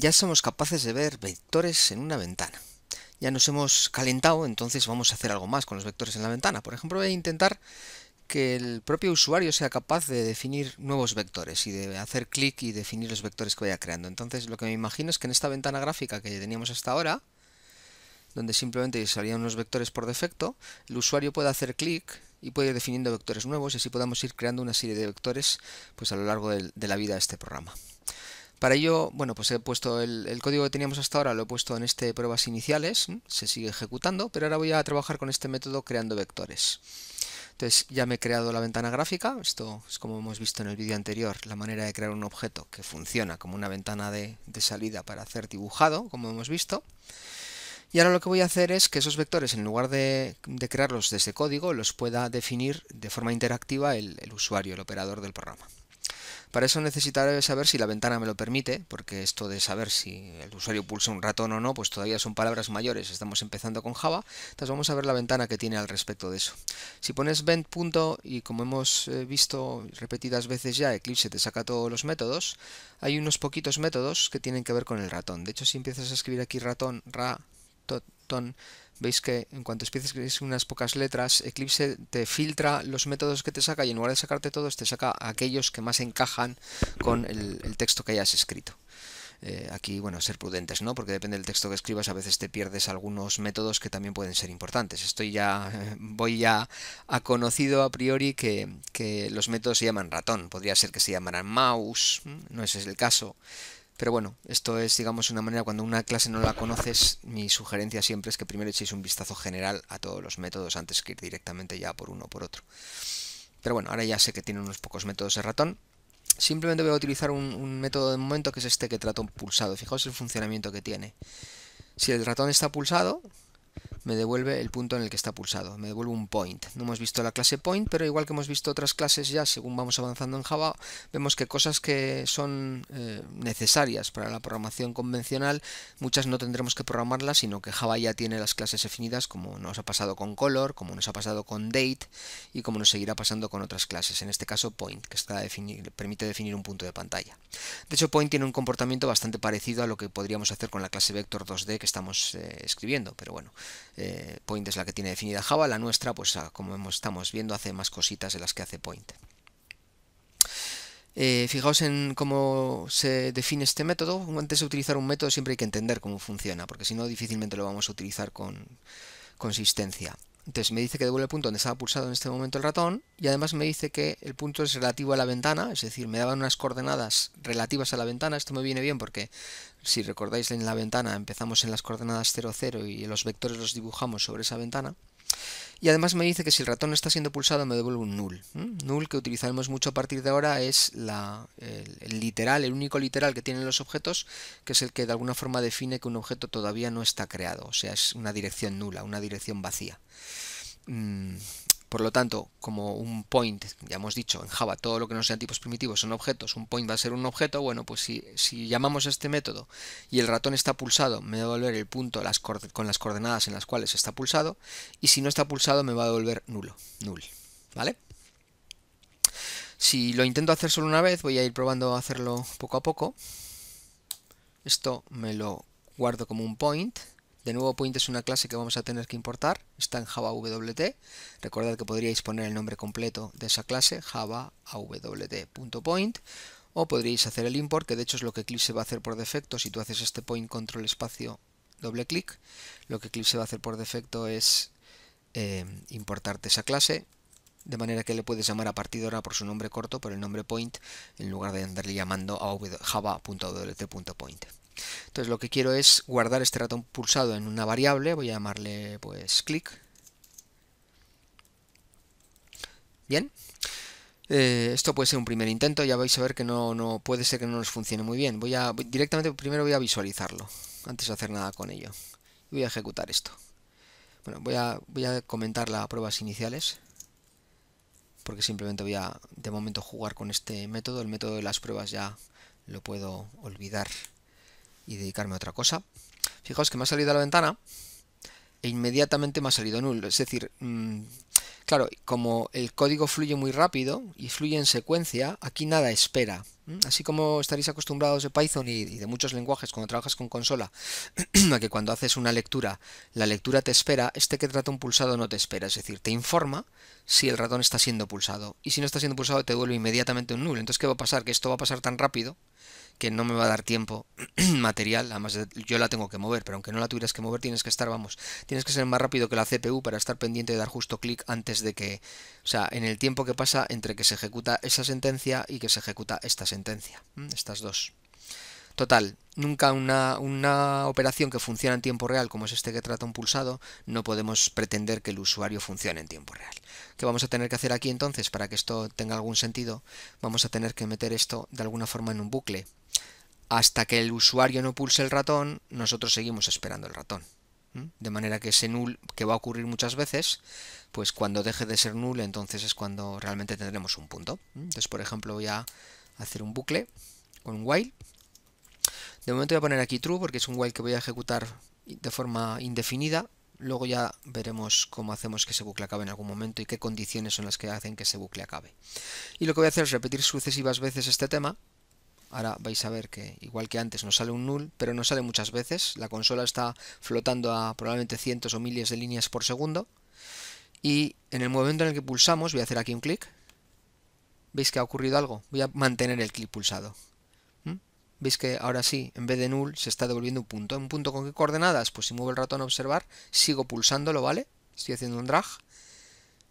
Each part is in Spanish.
ya somos capaces de ver vectores en una ventana. Ya nos hemos calentado, entonces vamos a hacer algo más con los vectores en la ventana. Por ejemplo, voy a intentar que el propio usuario sea capaz de definir nuevos vectores y de hacer clic y definir los vectores que vaya creando. Entonces, lo que me imagino es que en esta ventana gráfica que teníamos hasta ahora, donde simplemente salían unos vectores por defecto, el usuario puede hacer clic y puede ir definiendo vectores nuevos y así podamos ir creando una serie de vectores pues, a lo largo de la vida de este programa. Para ello, bueno, pues he puesto el, código que teníamos hasta ahora, lo he puesto en este pruebas iniciales, se sigue ejecutando, pero ahora voy a trabajar con este método creando vectores. Entonces ya me he creado la ventana gráfica, esto es como hemos visto en el vídeo anterior, la manera de crear un objeto que funciona como una ventana de, salida para hacer dibujado, como hemos visto. Y ahora lo que voy a hacer es que esos vectores, en lugar de, de crearlos desde código, los pueda definir de forma interactiva el usuario, el operador del programa. Para eso necesitaré saber si la ventana me lo permite, porque esto de saber si el usuario pulsa un ratón o no, pues todavía son palabras mayores, estamos empezando con Java, entonces vamos a ver la ventana que tiene al respecto de eso. Si pones vent punto y como hemos eh, visto repetidas veces ya, Eclipse te saca todos los métodos, hay unos poquitos métodos que tienen que ver con el ratón. De hecho, si empiezas a escribir aquí ratón, ratón, Veis que en cuanto empieces unas pocas letras, Eclipse te filtra los métodos que te saca y en lugar de sacarte todos, te saca aquellos que más encajan con el, texto que hayas escrito. Eh, aquí, bueno, ser prudentes, ¿no? Porque depende del texto que escribas, a veces te pierdes algunos métodos que también pueden ser importantes. Estoy ya, voy ya a conocido a priori que, que, los métodos se llaman ratón, podría ser que se llamaran mouse, no ese es el caso. Pero bueno, esto es, digamos, una manera, cuando una clase no la conoces, mi sugerencia siempre es que primero echéis un vistazo general a todos los métodos antes que ir directamente ya por uno o por otro. Pero bueno, ahora ya sé que tiene unos pocos métodos de ratón. Simplemente voy a utilizar un, método de momento que es este que trato pulsado. Fijaos el funcionamiento que tiene. Si el ratón está pulsado, me devuelve el punto en el que está pulsado, me devuelve un point. No hemos visto la clase point, pero igual que hemos visto otras clases ya, según vamos avanzando en Java, vemos que cosas que son eh, necesarias para la programación convencional, muchas no tendremos que programarlas, sino que Java ya tiene las clases definidas, como nos ha pasado con color, como nos ha pasado con date y como nos seguirá pasando con otras clases, en este caso point, que está permite definir un punto de pantalla. De hecho, point tiene un comportamiento bastante parecido a lo que podríamos hacer con la clase vector 2D que estamos eh, escribiendo, pero bueno, eh, Point es la que tiene definida Java, la nuestra, pues ah, como estamos viendo, hace más cositas de las que hace Point. Eh, fijaos en cómo se define este método. Antes de utilizar un método siempre hay que entender cómo funciona, porque si no difícilmente lo vamos a utilizar con consistencia. Entonces me dice que devuelve el punto donde estaba pulsado en este momento el ratón y además me dice que el punto es relativo a la ventana, es decir, me daban unas coordenadas relativas a la ventana. Esto me viene bien porque si recordáis en la ventana empezamos en las coordenadas 0, 0 y los vectores los dibujamos sobre esa ventana. Y además me dice que si el ratón está siendo pulsado me devuelve un null. Null que utilizaremos mucho a partir de ahora es el, literal, el único literal que tienen los objetos, que es el que de alguna forma define que un objeto todavía no está creado. O sea, es una dirección nula, una dirección vacía. Mm, por lo tanto, como un point, ya hemos dicho, en Java todo lo que no sean tipos primitivos son objetos, un point va a ser un objeto, bueno, pues si, llamamos a este método y el ratón está pulsado, me va a devolver el punto con las coordenadas en las cuales está pulsado, y si no está pulsado me va a devolver nulo, null, ¿vale? Si lo intento hacer solo una vez, voy a ir probando a hacerlo poco a poco. Esto me lo guardo como un point. De nuevo Point es una clase que vamos a tener que importar, está en Java wt Recordad que podríais poner el nombre completo de esa clase, Java o podríais hacer el import, que de hecho es lo que Eclipse va a hacer por defecto. Si tú haces este point control espacio doble clic, lo que Eclipse va a hacer por defecto es eh, importarte esa clase, de manera que le puedes llamar a partir de ahora por su nombre corto, por el nombre point, en lugar de andarle llamando a java.wt.point. Entonces lo que quiero es guardar este ratón pulsado en una variable, voy a llamarle pues clic. Bien. Eh, esto puede ser un primer intento, ya vais a ver que no, puede ser que no nos funcione muy bien. Voy a directamente primero voy a visualizarlo antes de hacer nada con ello. Voy a ejecutar esto. Bueno, voy a, voy a comentar las pruebas iniciales porque simplemente voy a de momento jugar con este método. El método de las pruebas ya lo puedo olvidar y dedicarme a otra cosa. Fijaos que me ha salido a la ventana e inmediatamente me ha salido null. Es decir, mm, claro, como el código fluye muy rápido y fluye en secuencia, aquí nada espera. Así como estaréis acostumbrados de Python y de muchos lenguajes cuando trabajas con consola, a que cuando haces una lectura, la lectura te espera, este que trata un pulsado no te espera, es decir, te informa si el ratón está siendo pulsado. Y si no está siendo pulsado, te vuelve inmediatamente un null. Entonces, ¿qué va a pasar? Que esto va a pasar tan rápido que no me va a dar tiempo material, además yo la tengo que mover, pero aunque no la tuvieras que mover tienes que estar, vamos, tienes que ser más rápido que la CPU para estar pendiente de dar justo clic antes de que, o sea, en el tiempo que pasa entre que se ejecuta esa sentencia y que se ejecuta esta sentencia, estas dos. Total, nunca una, una, operación que funciona en tiempo real, como es este que trata un pulsado, no podemos pretender que el usuario funcione en tiempo real. ¿Qué vamos a tener que hacer aquí entonces para que esto tenga algún sentido? Vamos a tener que meter esto de alguna forma en un bucle. Hasta que el usuario no pulse el ratón, nosotros seguimos esperando el ratón. De manera que ese null, que va a ocurrir muchas veces, pues cuando deje de ser null, entonces es cuando realmente tendremos un punto. Entonces, por ejemplo, voy a hacer un bucle con un while de momento voy a poner aquí true porque es un while que voy a ejecutar de forma indefinida. Luego ya veremos cómo hacemos que ese bucle acabe en algún momento y qué condiciones son las que hacen que ese bucle acabe. Y lo que voy a hacer es repetir sucesivas veces este tema. Ahora vais a ver que igual que antes nos sale un null, pero no sale muchas veces. La consola está flotando a probablemente cientos o miles de líneas por segundo. Y en el momento en el que pulsamos, voy a hacer aquí un clic. ¿Veis que ha ocurrido algo? Voy a mantener el clic pulsado veis que ahora sí, en vez de null, se está devolviendo un punto. ¿Un punto con qué coordenadas? Pues si muevo el ratón a observar, sigo pulsándolo, ¿vale? Estoy haciendo un drag.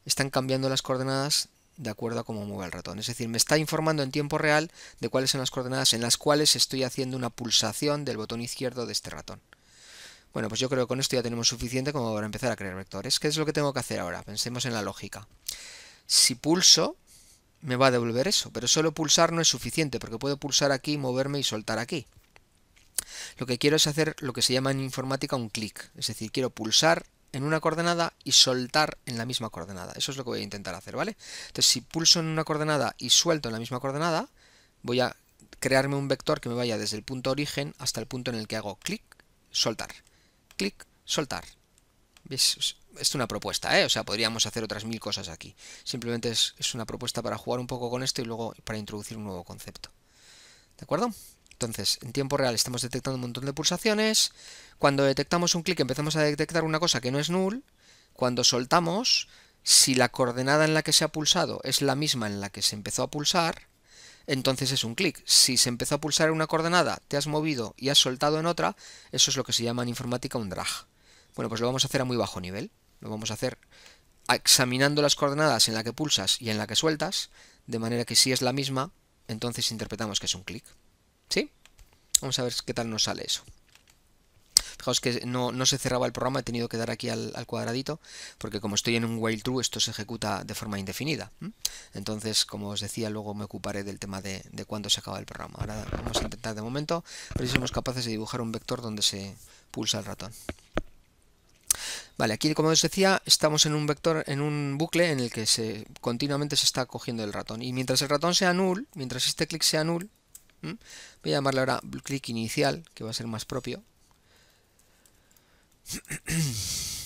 Están cambiando las coordenadas de acuerdo a cómo mueve el ratón. Es decir, me está informando en tiempo real de cuáles son las coordenadas en las cuales estoy haciendo una pulsación del botón izquierdo de este ratón. Bueno, pues yo creo que con esto ya tenemos suficiente como para empezar a crear vectores. ¿Qué es lo que tengo que hacer ahora? Pensemos en la lógica. Si pulso, me va a devolver eso, pero solo pulsar no es suficiente porque puedo pulsar aquí, moverme y soltar aquí. Lo que quiero es hacer lo que se llama en informática un clic, es decir, quiero pulsar en una coordenada y soltar en la misma coordenada. Eso es lo que voy a intentar hacer, ¿vale? Entonces, si pulso en una coordenada y suelto en la misma coordenada, voy a crearme un vector que me vaya desde el punto origen hasta el punto en el que hago clic, soltar, clic, soltar. ¿Ves? es una propuesta, ¿eh? O sea, podríamos hacer otras mil cosas aquí. Simplemente es, es, una propuesta para jugar un poco con esto y luego para introducir un nuevo concepto. ¿De acuerdo? Entonces, en tiempo real estamos detectando un montón de pulsaciones. Cuando detectamos un clic empezamos a detectar una cosa que no es null. Cuando soltamos, si la coordenada en la que se ha pulsado es la misma en la que se empezó a pulsar, entonces es un clic. Si se empezó a pulsar en una coordenada, te has movido y has soltado en otra, eso es lo que se llama en informática un drag. Bueno, pues lo vamos a hacer a muy bajo nivel. Lo vamos a hacer examinando las coordenadas en la que pulsas y en la que sueltas, de manera que si es la misma, entonces interpretamos que es un clic. ¿Sí? Vamos a ver qué tal nos sale eso. Fijaos que no, se cerraba el programa, he tenido que dar aquí al, cuadradito, porque como estoy en un while true, esto se ejecuta de forma indefinida. Entonces, como os decía, luego me ocuparé del tema de, de cuándo se acaba el programa. Ahora vamos a intentar de momento, ver si somos capaces de dibujar un vector donde se pulsa el ratón. Vale, aquí como os decía, estamos en un vector, en un bucle en el que se, continuamente se está cogiendo el ratón. Y mientras el ratón sea null, mientras este clic sea null, voy a llamarle ahora clic inicial, que va a ser más propio.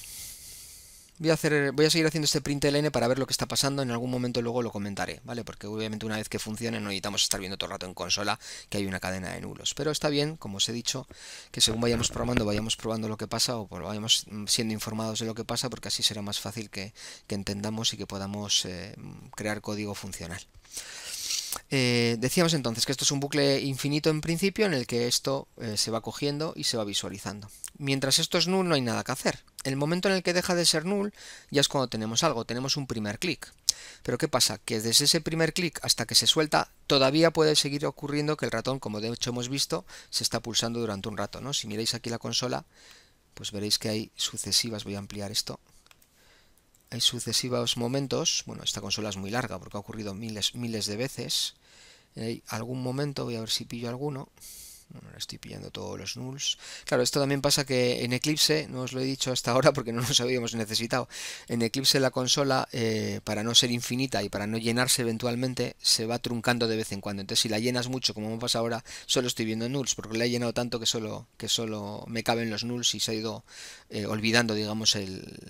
Voy a, seguir haciendo este print para ver lo que está pasando. En algún momento luego lo comentaré, ¿vale? Porque obviamente una vez que funcione no necesitamos estar viendo todo el rato en consola que hay una cadena de nulos. Pero está bien, como os he dicho, que según vayamos programando, vayamos probando lo que pasa o vayamos mm, siendo informados de lo que pasa porque así será más fácil que, entendamos y que podamos eh, mm, crear código funcional. Eh, decíamos entonces que esto es un bucle infinito en principio en el que esto eh, se va cogiendo y se va visualizando. Mientras esto es null no hay nada que hacer. El momento en el que deja de ser null ya es cuando tenemos algo, tenemos un primer clic. Pero ¿qué pasa? Que desde ese primer clic hasta que se suelta todavía puede seguir ocurriendo que el ratón, como de hecho hemos visto, se está pulsando durante un rato. ¿no? Si miráis aquí la consola, pues veréis que hay sucesivas, voy a ampliar esto, hay sucesivos momentos, bueno, esta consola es muy larga porque ha ocurrido miles, miles de veces, algún momento voy a ver si pillo alguno estoy pillando todos los nulls. Claro, esto también pasa que en Eclipse, no os lo he dicho hasta ahora porque no nos habíamos necesitado, en Eclipse la consola, eh, para no ser infinita y para no llenarse eventualmente, se va truncando de vez en cuando. Entonces si la llenas mucho, como me pasa ahora, solo estoy viendo nulls, porque la he llenado tanto que solo, que solo me caben los nulls y se ha ido eh, olvidando, digamos,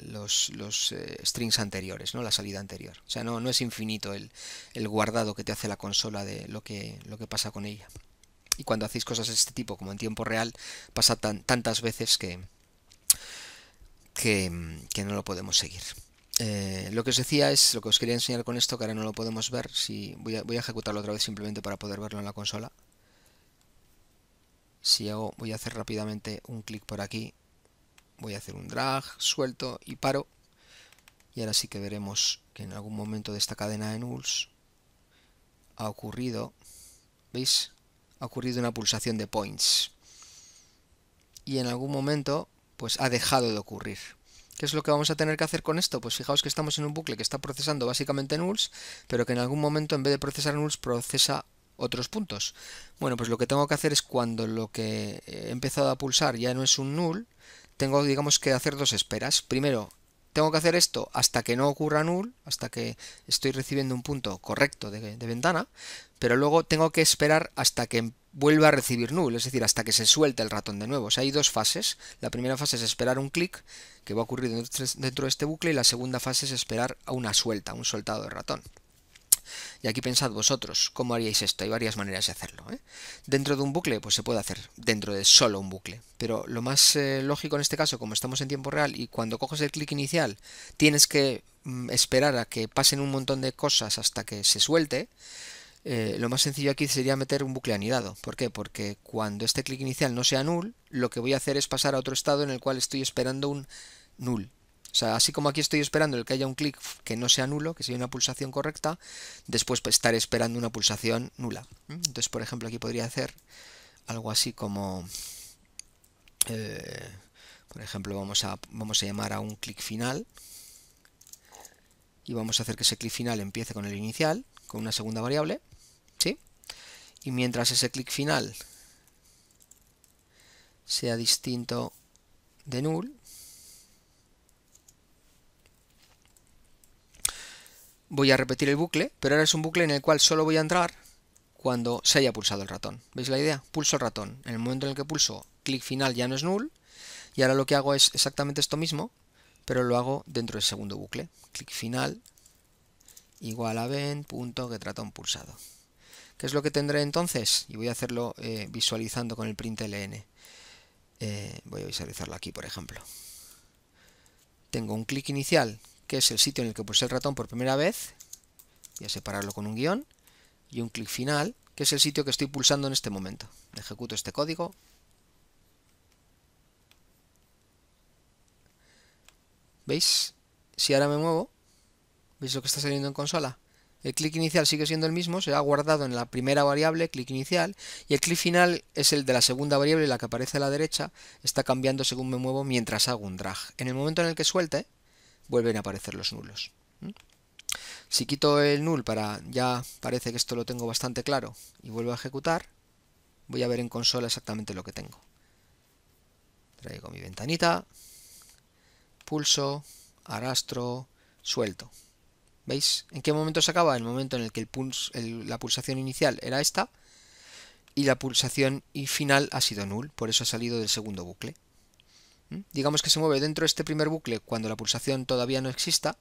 los, eh, strings anteriores, no la salida anterior. O sea, no, no es infinito el, el guardado que te hace la consola de lo que, lo que pasa con ella y cuando hacéis cosas de este tipo, como en tiempo real, pasa tantas veces que, que, no lo podemos seguir. Eh, lo que os decía es, lo que os quería enseñar con esto, que ahora no lo podemos ver, si voy a, ejecutarlo otra vez simplemente para poder verlo en la consola. Si hago, voy a hacer rápidamente un clic por aquí, voy a hacer un drag, suelto y paro. Y ahora sí que veremos que en algún momento de esta cadena de nulls ha ocurrido, ¿veis? ha ocurrido una pulsación de points. Y en algún momento, pues ha dejado de ocurrir. ¿Qué es lo que vamos a tener que hacer con esto? Pues fijaos que estamos en un bucle que está procesando básicamente nuls, pero que en algún momento en vez de procesar nuls procesa otros puntos. Bueno, pues lo que tengo que hacer es cuando lo que he empezado a pulsar ya no es un null, tengo digamos que hacer dos esperas. Primero, tengo que hacer esto hasta que no ocurra null, hasta que estoy recibiendo un punto correcto de, de, ventana, pero luego tengo que esperar hasta que vuelva a recibir null, es decir, hasta que se suelte el ratón de nuevo. O sea, hay dos fases. La primera fase es esperar un clic, que va a ocurrir dentro de este, este bucle, y la segunda fase es esperar a una suelta, un soltado de ratón. Y aquí pensad vosotros, ¿cómo haríais esto? Hay varias maneras de hacerlo. ¿eh? Dentro de un bucle, pues se puede hacer dentro de solo un bucle. Pero lo más eh, lógico en este caso, como estamos en tiempo real y cuando coges el clic inicial tienes que mm, esperar a que pasen un montón de cosas hasta que se suelte, eh, lo más sencillo aquí sería meter un bucle anidado. ¿Por qué? Porque cuando este clic inicial no sea null, lo que voy a hacer es pasar a otro estado en el cual estoy esperando un null. O sea, así como aquí estoy esperando el que haya un clic que no sea nulo, que sea una pulsación correcta, después pues, estaré esperando una pulsación nula. ¿Mm? Entonces, por ejemplo, aquí podría hacer algo así como... Eh, por ejemplo, vamos a, vamos a llamar a un clic final y vamos a hacer que ese clic final empiece con el inicial, con una segunda variable y mientras ese clic final sea distinto de null voy a repetir el bucle pero ahora es un bucle en el cual solo voy a entrar cuando se haya pulsado el ratón ¿veis la idea? pulso el ratón en el momento en el que pulso clic final ya no es null y ahora lo que hago es exactamente esto mismo pero lo hago dentro del segundo bucle clic final igual a ven punto ratón pulsado ¿Qué es lo que tendré entonces? Y voy a hacerlo eh, visualizando con el println. Eh, voy a visualizarlo aquí, por ejemplo. Tengo un clic inicial, que es el sitio en el que puse el ratón por primera vez. Voy a separarlo con un guión. Y un clic final, que es el sitio que estoy pulsando en este momento. Ejecuto este código. ¿Veis? Si ahora me muevo, ¿veis lo que está saliendo en consola? El clic inicial sigue siendo el mismo, se ha guardado en la primera variable, clic inicial, y el clic final es el de la segunda variable, la que aparece a la derecha, está cambiando según me muevo mientras hago un drag. En el momento en el que suelte, vuelven a aparecer los nulos. ¿Mm? Si quito el null para, ya parece que esto lo tengo bastante claro, y vuelvo a ejecutar, voy a ver en consola exactamente lo que tengo. Traigo mi ventanita, pulso, arrastro, suelto. ¿Veis? ¿En qué momento se acaba? el momento en el que el la pulsación inicial era esta y la pulsación final ha sido nul, por eso ha salido del segundo bucle. ¿Mm? Digamos que se mueve dentro de este primer bucle cuando la pulsación todavía no exista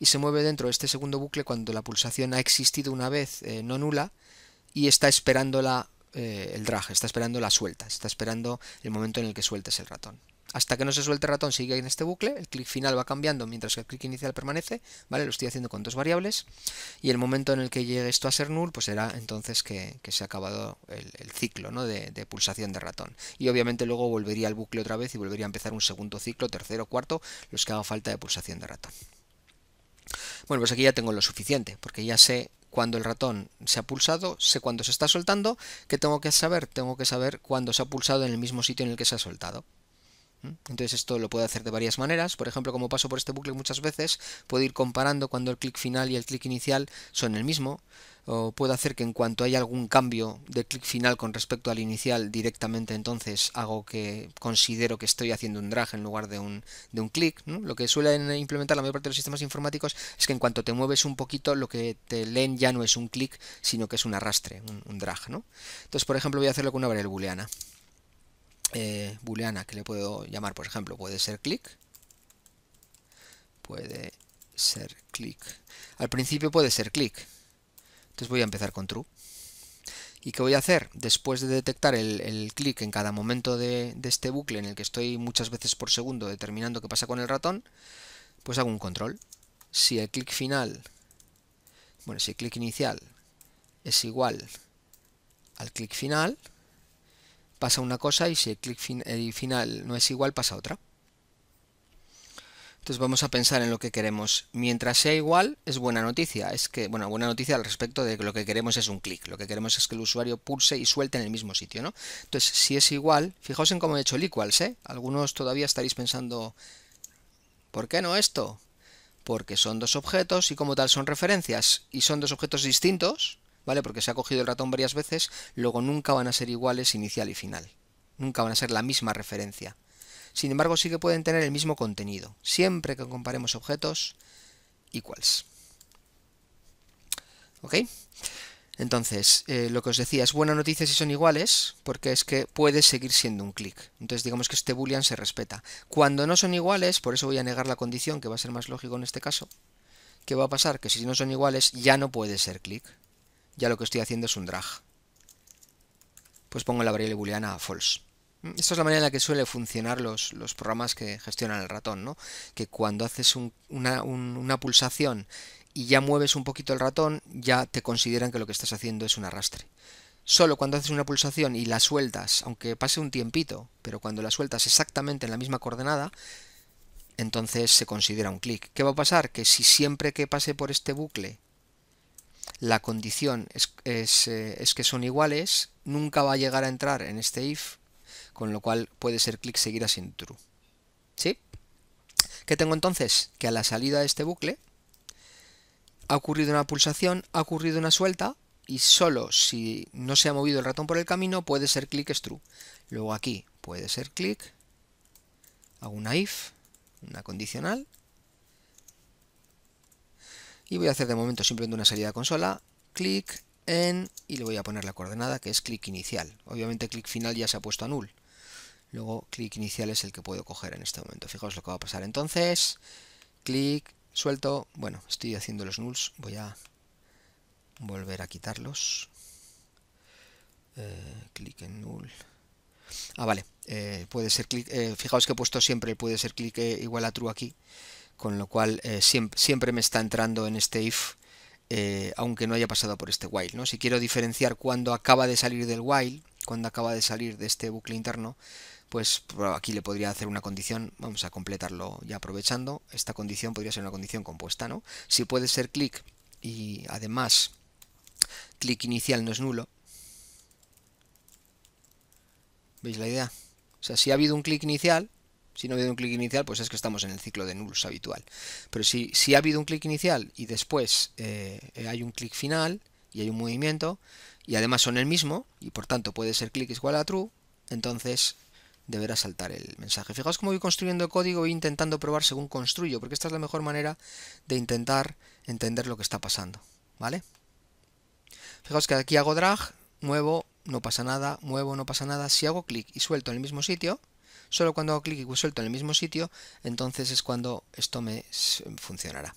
y se mueve dentro de este segundo bucle cuando la pulsación ha existido una vez eh, no nula y está esperando la, eh, el drag, está esperando la suelta, está esperando el momento en el que sueltes el ratón hasta que no se suelte el ratón sigue en este bucle, el clic final va cambiando mientras que el clic inicial permanece, ¿vale? Lo estoy haciendo con dos variables y el momento en el que llegue esto a ser null, pues será entonces que, se ha acabado el, ciclo de, pulsación de ratón. Y obviamente luego volvería al bucle otra vez y volvería a empezar un segundo ciclo, tercero, cuarto, los que haga falta de pulsación de ratón. Bueno, pues aquí ya tengo lo suficiente, porque ya sé cuando el ratón se ha pulsado, sé cuándo se está soltando, ¿qué tengo que saber? Tengo que saber cuándo se ha pulsado en el mismo sitio en el que se ha soltado. Entonces esto lo puedo hacer de varias maneras. Por ejemplo, como paso por este bucle muchas veces, puedo ir comparando cuando el clic final y el clic inicial son el mismo. O puedo hacer que en cuanto haya algún cambio de clic final con respecto al inicial, directamente entonces hago que considero que estoy haciendo un drag en lugar de un, clic. Lo que suelen implementar la mayor parte de los sistemas informáticos es que en cuanto te mueves un poquito, lo que te leen ya no es un clic, sino que es un arrastre, un, drag. Entonces, por ejemplo, voy a hacerlo con una variable booleana. Eh, booleana que le puedo llamar, por ejemplo, puede ser clic. Puede ser clic. Al principio puede ser clic. Entonces voy a empezar con true. ¿Y qué voy a hacer? Después de detectar el, clic en cada momento de, de, este bucle en el que estoy muchas veces por segundo determinando qué pasa con el ratón, pues hago un control. Si el clic final, bueno, si el clic inicial es igual al clic final, pasa una cosa y si el clic final no es igual pasa otra. Entonces vamos a pensar en lo que queremos. Mientras sea igual, es buena noticia. Es que, bueno, buena noticia al respecto de que lo que queremos es un clic. Lo que queremos es que el usuario pulse y suelte en el mismo sitio, ¿no? Entonces, si es igual, fijaos en cómo he hecho el equals, ¿eh? Algunos todavía estaréis pensando, ¿por qué no esto? Porque son dos objetos y como tal son referencias. Y son dos objetos distintos, ¿vale? Porque se ha cogido el ratón varias veces, luego nunca van a ser iguales inicial y final. Nunca van a ser la misma referencia. Sin embargo, sí que pueden tener el mismo contenido, siempre que comparemos objetos iguales. ¿Ok? Entonces, eh, lo que os decía, es buena noticia si son iguales, porque es que puede seguir siendo un clic. Entonces, digamos que este boolean se respeta. Cuando no son iguales, por eso voy a negar la condición, que va a ser más lógico en este caso, ¿qué va a pasar? Que si no son iguales, ya no puede ser clic ya lo que estoy haciendo es un drag. Pues pongo la variable booleana a false. Mm, Esta es la manera en la que suele funcionar los, los programas que gestionan el ratón, ¿no? Que cuando haces una, una pulsación y ya mueves un poquito el ratón, ya te consideran que lo que estás haciendo es un arrastre. Solo cuando haces una pulsación y la sueltas, aunque pase un tiempito, pero cuando la sueltas exactamente en la misma coordenada, entonces se considera un clic. ¿Qué va a pasar? Que si siempre que pase por este bucle la condición eh, es, que son iguales, nunca va a llegar a entrar en este if, con lo cual puede ser clic seguir sin true. ¿Sí? ¿Qué tengo entonces? Que a la salida de este bucle ha ocurrido una pulsación, ha ocurrido una suelta, y solo si no se ha movido el ratón por el camino puede ser clic es true. Luego aquí puede ser clic, hago una if, una condicional, y voy a hacer de momento simplemente una salida consola, clic en y le voy a poner la coordenada que es clic inicial. Obviamente clic final ya se ha puesto a null. Luego clic inicial es el que puedo coger en este momento. Fijaos lo que va a pasar entonces. Clic, suelto. Bueno, estoy haciendo los nulls. Voy a volver a quitarlos. Eh, clic en null. Ah, vale. Eh, puede ser clic. Eh, fijaos que he puesto siempre puede ser clic igual a true aquí con lo cual eh, siempre, me está entrando en este if eh, aunque no haya pasado por este while. ¿no? Si quiero diferenciar cuando acaba de salir del while, cuando acaba de salir de este bucle interno, pues aquí le podría hacer una condición, vamos a completarlo ya aprovechando, esta condición podría ser una condición compuesta, ¿no? Si puede ser clic y además clic inicial no es nulo, ¿veis la idea? O sea, si ha habido un clic inicial, si no ha habido un clic inicial, pues es que estamos en el ciclo de nulls habitual. Pero si, ha habido un clic inicial y después eh, eh, hay un clic final y hay un movimiento, y además son el mismo, y por tanto puede ser clic igual a true, entonces deberá saltar el mensaje. Fijaos cómo voy construyendo el código e intentando probar según construyo, porque esta es la mejor manera de intentar entender lo que está pasando. ¿Vale? Fijaos que aquí hago drag, muevo, no pasa nada, muevo, no pasa nada. Si hago clic y suelto en el mismo sitio, Solo cuando hago clic y suelto en el mismo sitio, entonces es cuando esto me funcionará.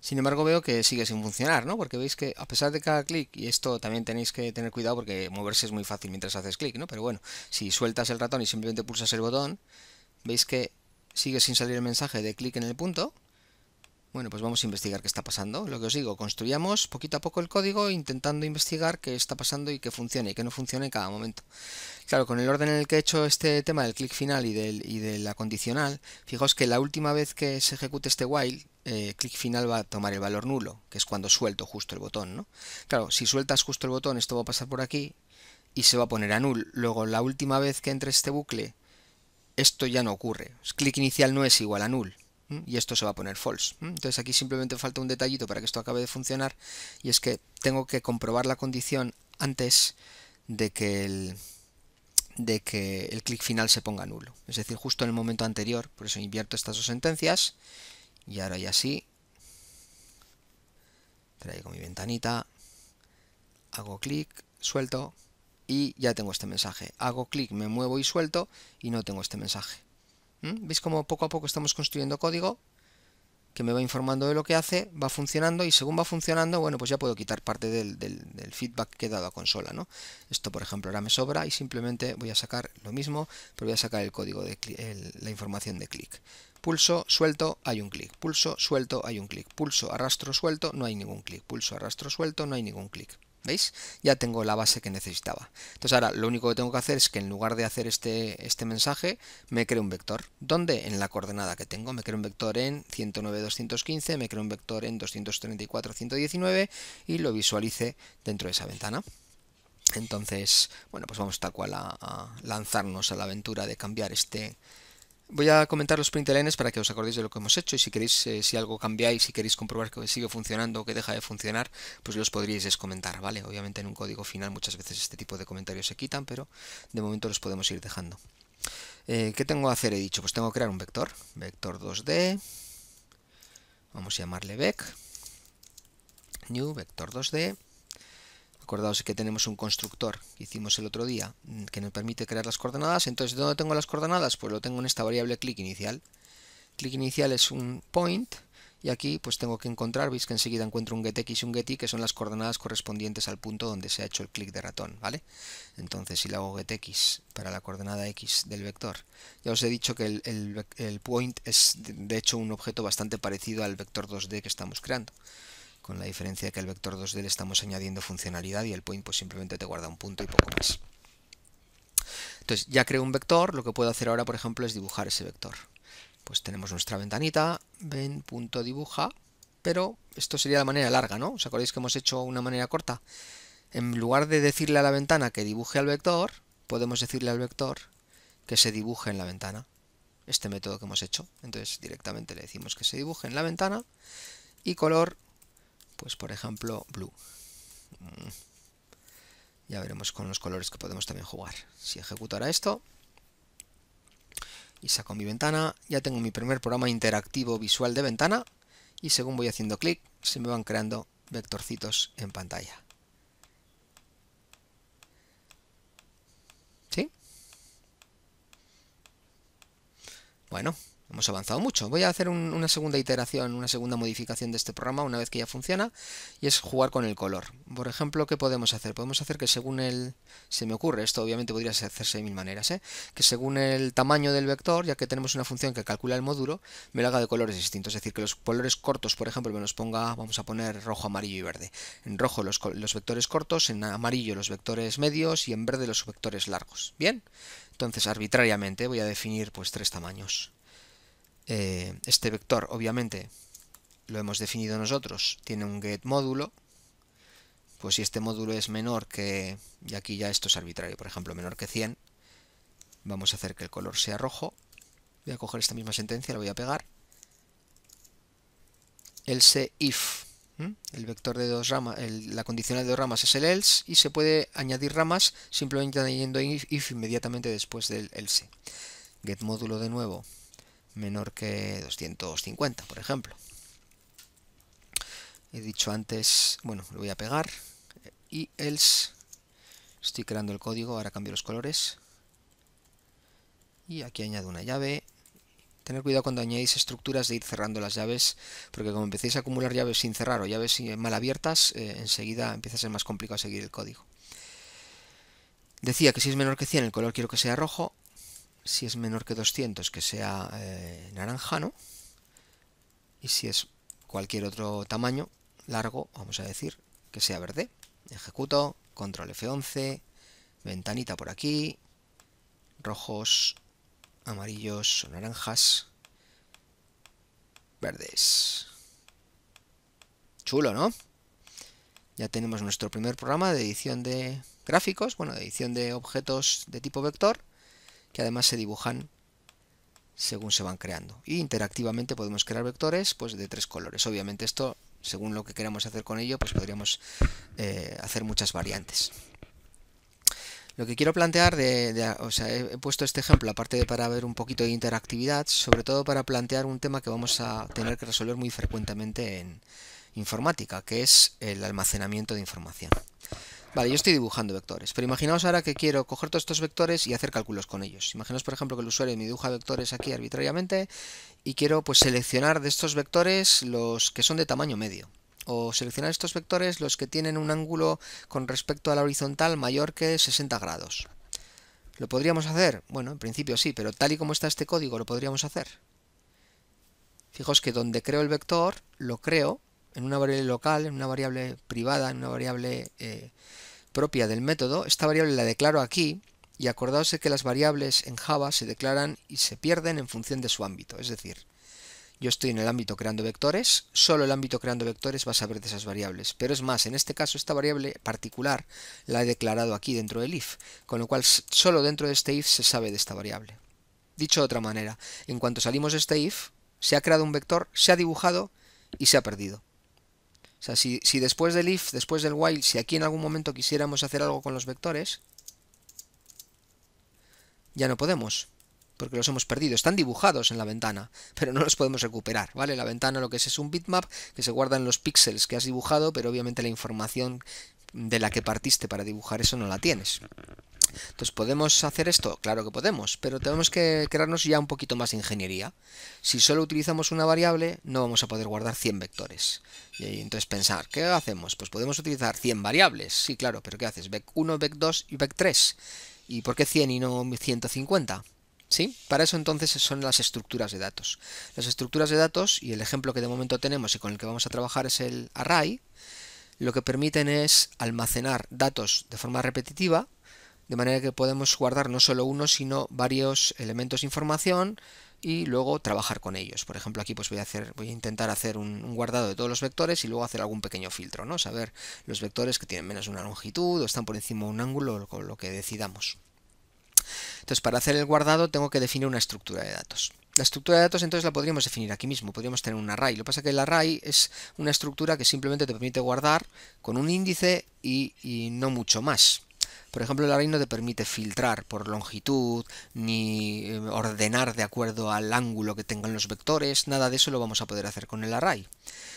Sin embargo, veo que sigue sin funcionar, ¿no? Porque veis que a pesar de cada clic, y esto también tenéis que tener cuidado porque moverse es muy fácil mientras haces clic, ¿no? Pero bueno, si sueltas el ratón y simplemente pulsas el botón, veis que sigue sin salir el mensaje de clic en el punto, bueno, pues vamos a investigar qué está pasando. Lo que os digo, construyamos poquito a poco el código intentando investigar qué está pasando y qué funciona y qué no funcione en cada momento. Claro, con el orden en el que he hecho este tema del clic final y, del, de la condicional, fijaos que la última vez que se ejecute este while, eh, clic final va a tomar el valor nulo, que es cuando suelto justo el botón. ¿no? Claro, si sueltas justo el botón, esto va a pasar por aquí y se va a poner a null. Luego, la última vez que entre este bucle, esto ya no ocurre. clic inicial no es igual a null y esto se va a poner false. Entonces aquí simplemente falta un detallito para que esto acabe de funcionar y es que tengo que comprobar la condición antes de que el de que el clic final se ponga nulo. Es decir, justo en el momento anterior, por eso invierto estas dos sentencias y ahora ya sí traigo mi ventanita, hago clic, suelto y ya tengo este mensaje. Hago clic, me muevo y suelto y no tengo este mensaje. ¿Veis cómo poco a poco estamos construyendo código que me va informando de lo que hace, va funcionando y según va funcionando, bueno, pues ya puedo quitar parte del, feedback que he dado a consola, ¿no? Esto, por ejemplo, ahora me sobra y simplemente voy a sacar lo mismo, pero voy a sacar el código de la información de clic. Pulso, suelto, hay un clic. Pulso, suelto, hay un clic. Pulso, arrastro, suelto, no hay ningún clic. Pulso, arrastro, suelto, no hay ningún clic. ¿Veis? Ya tengo la base que necesitaba. Entonces ahora lo único que tengo que hacer es que en lugar de hacer este, este mensaje, me cree un vector. ¿Dónde? En la coordenada que tengo. Me cree un vector en 109, 215, me cree un vector en 234, 119 y lo visualice dentro de esa ventana. Entonces, bueno, pues vamos tal cual a lanzarnos a la aventura de cambiar este, Voy a comentar los printlines para que os acordéis de lo que hemos hecho y si queréis, eh, si algo cambiáis, si queréis comprobar que sigue funcionando o que deja de funcionar, pues los podríais descomentar, ¿vale? Obviamente en un código final muchas veces este tipo de comentarios se quitan, pero de momento los podemos ir dejando. Eh, ¿Qué tengo que hacer? He dicho, pues tengo que crear un vector, vector 2D, vamos a llamarle vec, new vector 2D, Acordaos que tenemos un constructor que hicimos el otro día mm, que nos permite crear las coordenadas. Entonces, ¿dónde tengo las coordenadas? Pues lo tengo en esta variable clic inicial. Clic inicial es un point y aquí pues tengo que encontrar, veis que enseguida encuentro un getx y un gety que son las coordenadas correspondientes al punto donde se ha hecho el clic de ratón, ¿vale? Entonces si le hago getx para la coordenada x del vector, ya os he dicho que el, el point es de hecho un objeto bastante parecido al vector 2D que estamos creando con la diferencia de que el vector 2D le estamos añadiendo funcionalidad y el point pues simplemente te guarda un punto y poco más. Entonces ya creo un vector, lo que puedo hacer ahora por ejemplo es dibujar ese vector. Pues tenemos nuestra ventanita, ven punto dibuja, pero esto sería la manera larga, ¿no? ¿Os acordáis que hemos hecho una manera corta? En lugar de decirle a la ventana que dibuje al vector, podemos decirle al vector que se dibuje en la ventana. Este método que hemos hecho. Entonces directamente le decimos que se dibuje en la ventana y color pues por ejemplo blue mm. ya veremos con los colores que podemos también jugar si ejecuto ahora esto y saco mi ventana ya tengo mi primer programa interactivo visual de ventana y según voy haciendo clic se me van creando vectorcitos en pantalla ¿sí? bueno hemos avanzado mucho. Voy a hacer una segunda iteración, una segunda modificación de este programa una vez que ya funciona y es jugar con el color. Por ejemplo, ¿qué podemos hacer? Podemos hacer que según el... se me ocurre, esto obviamente podría hacerse de mil maneras, ¿eh? que según el tamaño del vector, ya que tenemos una función que calcula el módulo, me lo haga de colores distintos. Es decir, que los colores cortos, por ejemplo, me los ponga, vamos a poner rojo, amarillo y verde. En rojo los, los vectores cortos, en amarillo los vectores medios y en verde los vectores largos. ¿Bien? Entonces, arbitrariamente voy a definir pues tres tamaños. Eh, este vector, obviamente, lo hemos definido nosotros, tiene un get módulo, pues si este módulo es menor que, y aquí ya esto es arbitrario, por ejemplo, menor que 100, vamos a hacer que el color sea rojo, voy a coger esta misma sentencia, la voy a pegar, else if, el vector de dos ramas, la condicional de dos ramas es el else, y se puede añadir ramas simplemente añadiendo if, if inmediatamente después del else. Get módulo de nuevo, menor que 250, por ejemplo. He dicho antes, bueno, lo voy a pegar y else, estoy creando el código, ahora cambio los colores y aquí añado una llave. Tener cuidado cuando añadís estructuras de ir cerrando las llaves, porque como empecéis a acumular llaves sin cerrar o llaves mal abiertas, eh, enseguida empieza a ser más complicado seguir el código. Decía que si es menor que 100 el color quiero que sea rojo, si es menor que 200 que sea eh, naranjano y si es cualquier otro tamaño largo vamos a decir que sea verde ejecuto control F11 ventanita por aquí rojos amarillos o naranjas verdes chulo ¿no? ya tenemos nuestro primer programa de edición de gráficos bueno de edición de objetos de tipo vector que además se dibujan según se van creando. Y interactivamente podemos crear vectores pues, de tres colores. Obviamente esto, según lo que queramos hacer con ello, pues podríamos eh, hacer muchas variantes. Lo que quiero plantear, de, he puesto este ejemplo, aparte de para ver un poquito de interactividad, sobre todo para plantear un tema que vamos a tener que resolver muy frecuentemente en informática, que es el almacenamiento de información. Vale, yo estoy dibujando vectores, pero imaginaos ahora que quiero coger todos estos vectores y hacer cálculos con ellos. Imaginaos, por ejemplo, que el usuario me dibuja vectores aquí arbitrariamente y quiero pues seleccionar de estos vectores los que son de tamaño medio. O seleccionar estos vectores los que tienen un ángulo con respecto a la horizontal mayor que 60 grados. ¿Lo podríamos hacer? Bueno, en principio sí, pero tal y como está este código lo podríamos hacer. fijos que donde creo el vector, lo creo en una variable local, en una variable privada, en una variable eh, propia del método. Esta variable la declaro aquí y acordaos que las variables en Java se declaran y se pierden en función de su ámbito. Es decir, yo estoy en el ámbito creando vectores, solo el ámbito creando vectores va a saber de esas variables. Pero es más, en este caso esta variable particular la he declarado aquí dentro del if, con lo cual solo dentro de este if se sabe de esta variable. Dicho de otra manera, en cuanto salimos de este if, se ha creado un vector, se ha dibujado y se ha perdido. O sea, si, después del if, después del while, si aquí en algún momento quisiéramos hacer algo con los vectores, ya no podemos, porque los hemos perdido. Están dibujados en la ventana, pero no los podemos recuperar, ¿vale? La ventana lo que es es un bitmap que se guarda en los píxeles que has dibujado, pero obviamente la información de la que partiste para dibujar eso no la tienes. Entonces, ¿podemos hacer esto? Claro que podemos, pero tenemos que crearnos ya un poquito más de ingeniería. Si solo utilizamos una variable, no vamos a poder guardar 100 vectores. Y entonces pensar, ¿qué hacemos? Pues podemos utilizar 100 variables. Sí, claro, pero ¿qué haces? Vec1, vec2 y vec3. ¿Y por qué 100 y no 150? ¿Sí? Para eso entonces son las estructuras de datos. Las estructuras de datos, y el ejemplo que de momento tenemos y con el que vamos a trabajar es el array, lo que permiten es almacenar datos de forma repetitiva de manera que podemos guardar no solo uno, sino varios elementos de información y luego trabajar con ellos. Por ejemplo, aquí pues voy a hacer, voy a intentar hacer un, guardado de todos los vectores y luego hacer algún pequeño filtro, ¿no? Saber los vectores que tienen menos una longitud o están por encima de un ángulo o lo que decidamos. Entonces, para hacer el guardado tengo que definir una estructura de datos. La estructura de datos entonces la podríamos definir aquí mismo, podríamos tener un array. Lo que pasa es que el array es una estructura que simplemente te permite guardar con un índice y, y no mucho más. Por ejemplo, el array no te permite filtrar por longitud, ni eh, ordenar de acuerdo al ángulo que tengan los vectores, nada de eso lo vamos a poder hacer con el array.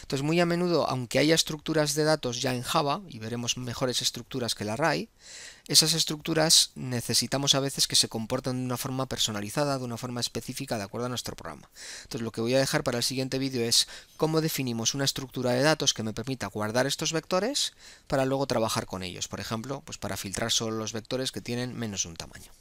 Entonces, muy a menudo, aunque haya estructuras de datos ya en Java, y veremos mejores estructuras que la array, esas estructuras necesitamos a veces que se comporten de una forma personalizada, de una forma específica, de acuerdo a nuestro programa. Entonces, lo que voy a dejar para el siguiente vídeo es cómo definimos una estructura de datos que me permita guardar estos vectores para luego trabajar con ellos. Por ejemplo, pues para filtrar solo los vectores que tienen menos de un tamaño.